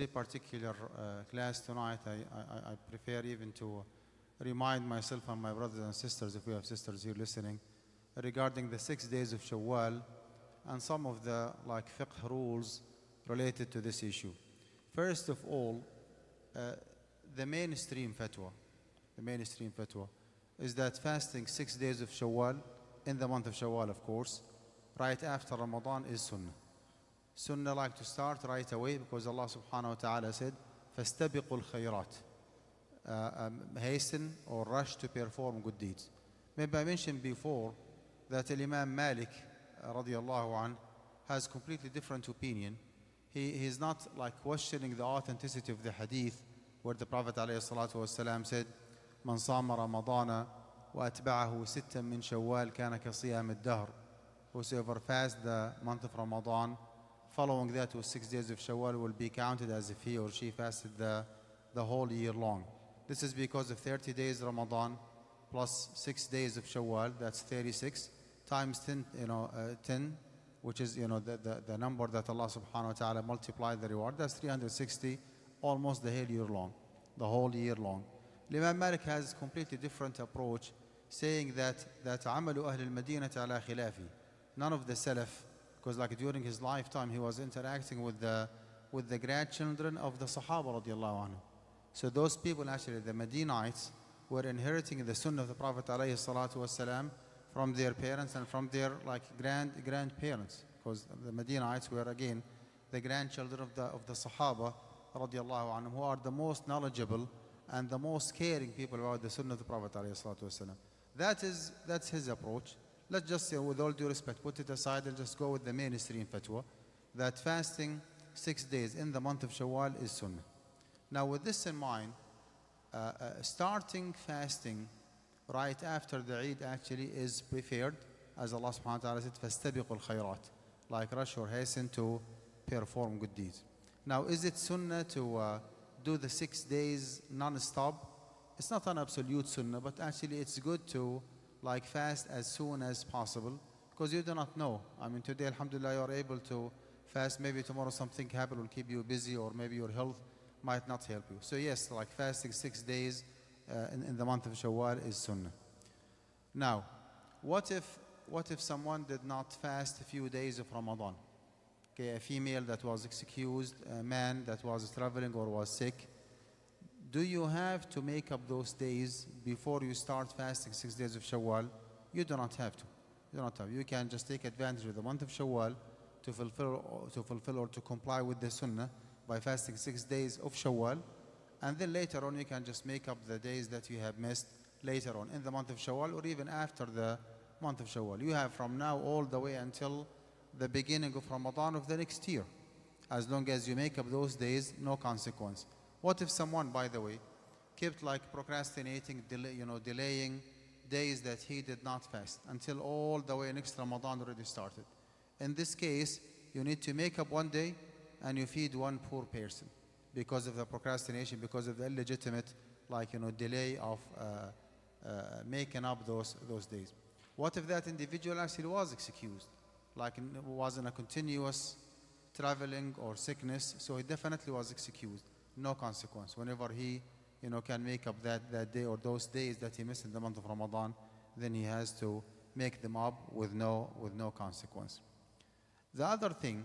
very particular uh, class tonight. I, I, I, prefer even to remind myself and my brothers and sisters, if we have sisters here listening, regarding the six days of Shawwal and some of the like fiqh rules related to this issue. First of all, uh, the mainstream fatwa, the mainstream fatwa, is that fasting six days of Shawwal, in the month of Shawwal, of course, right after Ramadan is sunnah. sunnah like to start right away because Allah subhanahu wa ta'ala said, فَاسْتَبِقُوا الْخَيْرَاتِ uh, um, Hasten or rush to perform good deeds. Maybe I mentioned before that Imam Malik uh, radiallahu anh has completely different opinion. He, is not like questioning the authenticity of the hadith where the Prophet والسلام, said, من صام رمضان وأتبعه ستا من شوال كان كصيام الدهر Whosoever fasts the month of Ramadan following that with six days of Shawwal will be counted as if he or she fasted the, the whole year long. This is because of 30 days Ramadan plus six days of Shawwal, that's 36, times 10, you know, uh, 10 which is, you know, the, the, the number that Allah subhanahu wa ta'ala multiplied the reward, that's 360, almost the whole year long, the whole year long. Imam Malik has a completely different approach, saying that, that عمل أهل المدينة على خلافي. None of the Salaf because like during his lifetime he was interacting with the with the grandchildren of the Sahaba radiallahu anhu. So those people actually, the Medinites, were inheriting the Sunnah of the Prophet alayhi salatu wasalam from their parents and from their like grand grandparents, because the Medinites were again the grandchildren of the of the Sahaba radiallahu anhu, who are the most knowledgeable and the most caring people about the Sunnah of the Prophet alayhi salatu wasalam. That is that's his approach let's just, say, with all due respect, put it aside and just go with the mainstream fatwa that fasting six days in the month of Shawwal is sunnah. Now, with this in mind, uh, uh, starting fasting right after the Eid actually is preferred, as Allah subhanahu wa ta'ala said, فَاسْتَبِقُوا الْخَيْرَاتِ Like rush or hasten to perform good deeds. Now, is it sunnah to uh, do the six days non-stop? It's not an absolute sunnah, but actually it's good to like fast as soon as possible because you do not know. I mean, today, alhamdulillah, you are able to fast. Maybe tomorrow something happen will keep you busy or maybe your health might not help you. So yes, like fasting six days uh, in, in the month of Shawwal is sunnah. Now, what if, what if someone did not fast a few days of Ramadan? Okay, a female that was excused, a man that was traveling or was sick, do you have to make up those days before you start fasting six days of Shawwal? You do not have to. You do not have. You can just take advantage of the month of Shawwal to fulfill, to fulfill or to comply with the Sunnah by fasting six days of Shawwal, and then later on you can just make up the days that you have missed later on in the month of Shawwal or even after the month of Shawwal. You have from now all the way until the beginning of Ramadan of the next year. As long as you make up those days, no consequence. What if someone, by the way, kept like procrastinating, delay, you know, delaying days that he did not fast until all the way next Ramadan already started? In this case, you need to make up one day and you feed one poor person because of the procrastination, because of the illegitimate, like, you know, delay of uh, uh, making up those, those days. What if that individual actually was excused, like it was in a continuous traveling or sickness, so he definitely was excused no consequence. Whenever he you know, can make up that, that day or those days that he missed in the month of Ramadan, then he has to make them up with no, with no consequence. The other thing,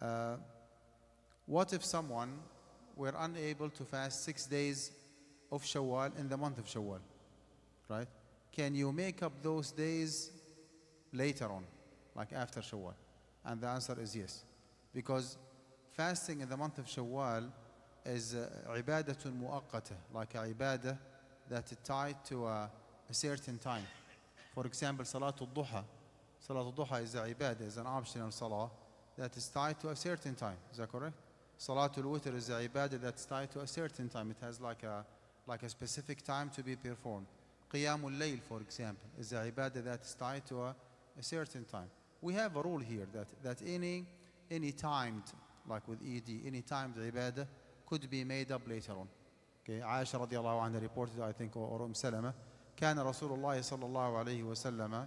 uh, what if someone were unable to fast six days of Shawwal in the month of Shawwal, right? Can you make up those days later on, like after Shawwal? And the answer is yes. Because fasting in the month of Shawwal is عبادة uh, مؤقتة, like a ibadah that is tied to a, a certain time. For example, Salatul Duha. Salatul Duha is a ibadah, is an optional salah that is tied to a certain time. Is that correct? Salatul Witr is a ibadah that's tied to a certain time. It has like a, like a specific time to be performed. Qiyamul Layl, for example, is a ibadah that's tied to a, a certain time. We have a rule here that, that any, any timed, like with ED, any timed ibadah could be made up later on. Okay, Aisha radiallahu anha reported, I think, or Umm Salama, كان رسول الله صلى الله عليه وسلم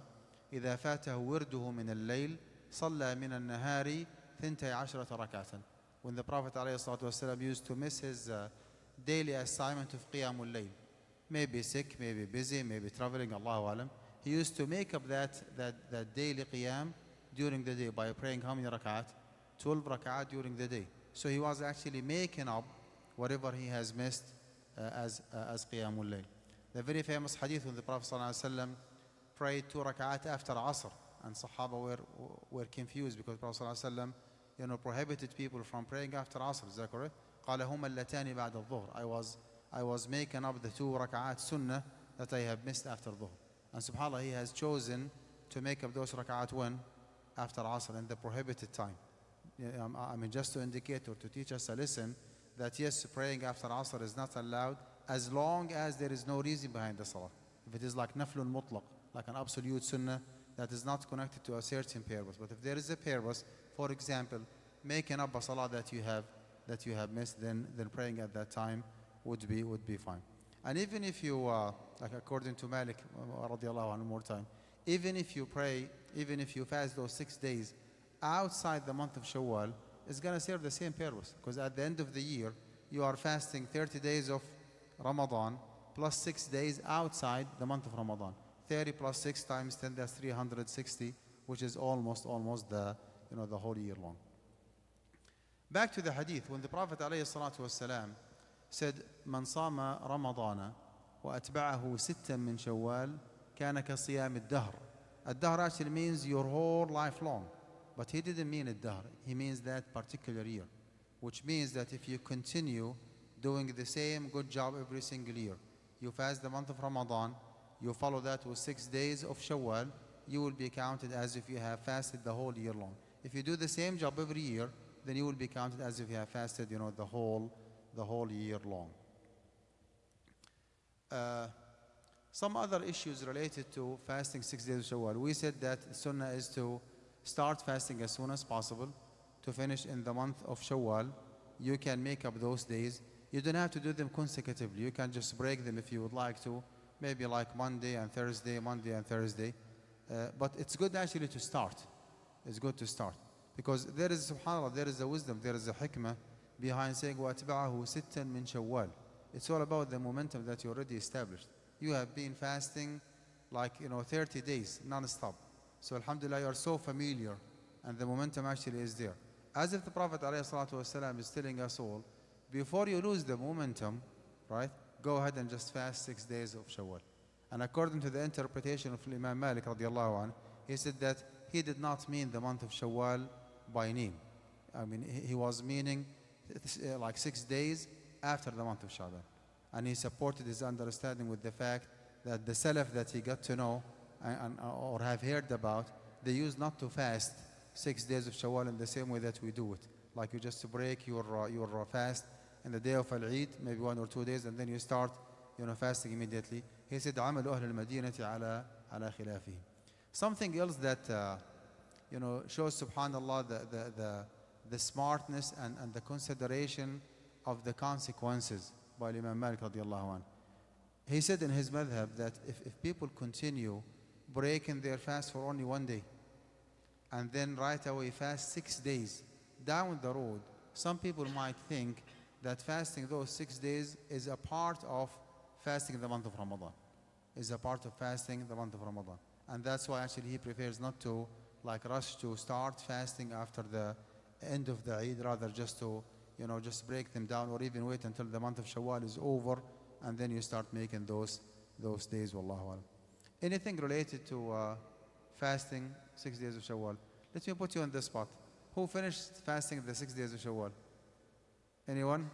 إذا فاته ورده من الليل صلى من النهار ثنتي عشرة ركعة. When the Prophet عليه الصلاة والسلام used to miss his uh, daily assignment of قيام الليل, maybe sick, maybe busy, maybe traveling, Allah alam, he used to make up that, that, that daily قيام during the day by praying how many rakat? 12 rakat during the day. So he was actually making up whatever he has missed uh, as, uh, as Qiyamul Layl. The very famous hadith when the Prophet ﷺ prayed two rak'at after Asr and Sahaba were, were confused because Prophet ﷺ you know, prohibited people from praying after Asr, is that correct? بعد الظهر I was, I was making up the two rak'at sunnah that I have missed after dhuhr. And subhanAllah, he has chosen to make up those rak'at when? After Asr in the prohibited time. I mean, just to indicate or to teach us a lesson that yes, praying after Asr is not allowed as long as there is no reason behind the Salah. If it is like naflun mutlaq, like an absolute sunnah that is not connected to a certain purpose. But if there is a purpose, for example, making up a Salah that you have, that you have missed, then, then praying at that time would be, would be fine. And even if you, uh, like according to Malik, uh, radiallahu one more time, even if you pray, even if you fast those six days, outside the month of Shawwal is going to serve the same purpose because at the end of the year, you are fasting 30 days of Ramadan plus six days outside the month of Ramadan. 30 plus six times 10, that's 360, which is almost, almost the, you know, the whole year long. Back to the hadith, when the Prophet والسلام, said, من صام رمضان وأتبعه ستا من شوال كان كصيام الدهر. الدهر actually means your whole life long. But he didn't mean الدهر. He means that particular year. Which means that if you continue doing the same good job every single year, you fast the month of Ramadan, you follow that with six days of Shawwal, you will be counted as if you have fasted the whole year long. If you do the same job every year, then you will be counted as if you have fasted, you know, the whole, the whole year long. Uh, some other issues related to fasting six days of Shawwal. We said that Sunnah is to Start fasting as soon as possible to finish in the month of Shawwal. You can make up those days. You don't have to do them consecutively. You can just break them if you would like to, maybe like Monday and Thursday, Monday and Thursday. Uh, but it's good actually to start. It's good to start. Because there is, subhanAllah, there is a wisdom, there is a hikmah behind saying, وَأَتْبَعَهُ سِتًّا مِنْ شَوَّالٍ It's all about the momentum that you already established. You have been fasting like, you know, 30 days non-stop. So alhamdulillah, you are so familiar and the momentum actually is there. As if the Prophet والسلام, is telling us all, before you lose the momentum, right, go ahead and just fast six days of Shawwal. And according to the interpretation of Imam Malik radiallahu anh, he said that he did not mean the month of Shawwal by name. I mean, he was meaning uh, like six days after the month of Shawwal. And he supported his understanding with the fact that the Salaf that he got to know and, uh, or have heard about, they use not to fast six days of Shawwal in the same way that we do it. Like you just break your, uh, your uh, fast in the day of Al-Eid, maybe one or two days, and then you start you know, fasting immediately. He said, عمل أهل المدينة Something else that uh, you know, shows, subhanAllah, the, the, the, the smartness and, and the consideration of the consequences by Imam Malik radiallahu He said in his madhab that if, if people continue Breaking their fast for only one day and then right away fast six days down the road some people might think that fasting those six days is a part of fasting the month of Ramadan is a part of fasting the month of Ramadan and that's why actually he prefers not to like rush to start fasting after the end of the Eid rather just to you know just break them down or even wait until the month of Shawwal is over and then you start making those those days wallahu alam anything related to uh, fasting six days of Shawwal. Let me put you on the spot. Who finished fasting the six days of Shawwal? Anyone?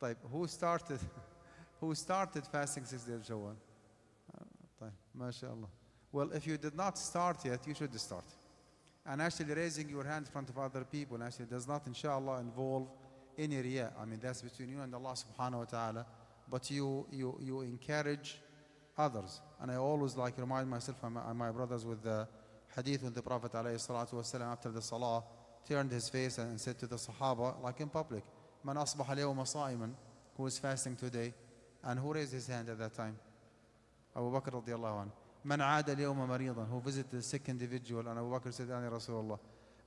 طيب who started who started fasting six days of Shawwal? Uh, MashaAllah. Well, if you did not start yet, you should start. And actually raising your hand in front of other people actually does not, inshallah, involve any riyah. I mean, that's between you and Allah subhanahu wa ta'ala. But you, you, you encourage others. And I always like remind myself and my, brothers with the hadith when the Prophet والسلام, after the salah turned his face and said to the Sahaba, like in public, Man asbaha sa'iman, who is fasting today, and who raised his hand at that time? Abu Bakr radiallahu anhu. من عاد اليوم مريضا who visited the sick individual and Abu Bakr said أنا رسول الله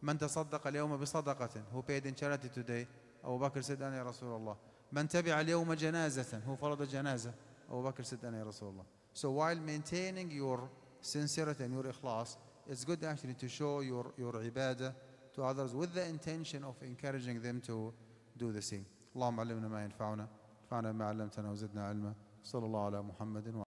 من تصدق اليوم بصدقة who paid in charity today Abu Bakr said أنا رسول الله من تبع اليوم جنازة who followed the جنازة Abu Bakr said أنا رسول الله so while maintaining your sincerity and your ikhlas, it's good actually to show your, your ibadah to others with the intention of encouraging them to do the same. اللهم علمنا ما ينفعنا، انفعنا بما علمتنا وزدنا علما، صلى الله على محمد